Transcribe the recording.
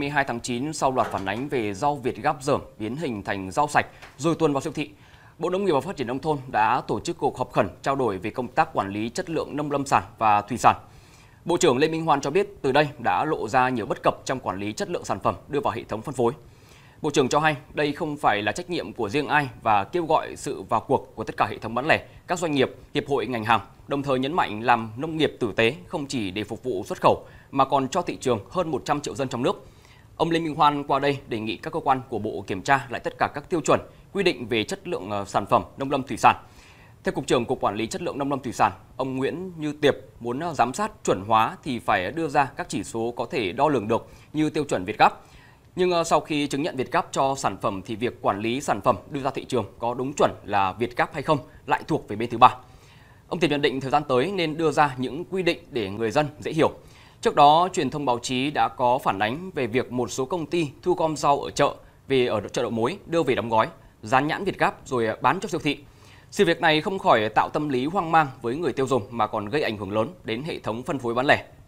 22 tháng 9 sau loạt phản ánh về rau Việt gáp dởm biến hình thành rau sạch rồi tuần vào siêu thị. Bộ Nông nghiệp và Phát triển nông thôn đã tổ chức cuộc họp khẩn trao đổi về công tác quản lý chất lượng nông lâm sản và thủy sản. Bộ trưởng Lê Minh Hoan cho biết từ đây đã lộ ra nhiều bất cập trong quản lý chất lượng sản phẩm đưa vào hệ thống phân phối. Bộ trưởng cho hay đây không phải là trách nhiệm của riêng ai và kêu gọi sự vào cuộc của tất cả hệ thống bán lẻ, các doanh nghiệp, hiệp hội ngành hàng, đồng thời nhấn mạnh làm nông nghiệp tử tế không chỉ để phục vụ xuất khẩu mà còn cho thị trường hơn 100 triệu dân trong nước Ông Lê Minh Hoan qua đây đề nghị các cơ quan của Bộ kiểm tra lại tất cả các tiêu chuẩn quy định về chất lượng ờ, sản phẩm nông lâm thủy sản. Theo Cục trưởng Cục Quản lý Chất lượng Nông lâm Thủy sản, ông Nguyễn Như Tiệp muốn ờ, giám sát chuẩn hóa thì phải đưa ra các chỉ số có thể đo lường được như tiêu chuẩn Việt Gáp. Nhưng ờ, sau khi chứng nhận Việt Gáp cho sản phẩm thì việc quản lý sản phẩm đưa ra thị trường có đúng chuẩn là Việt Gáp hay không lại thuộc về bên thứ ba. Ông Tiệp nhận định thời gian tới nên đưa ra những quy định để người dân dễ hiểu. Trước đó, truyền thông báo chí đã có phản ánh về việc một số công ty thu gom rau ở chợ về ở chợ đầu mối đưa về đóng gói, dán nhãn Việt Gáp rồi bán cho siêu thị. Sự việc này không khỏi tạo tâm lý hoang mang với người tiêu dùng mà còn gây ảnh hưởng lớn đến hệ thống phân phối bán lẻ.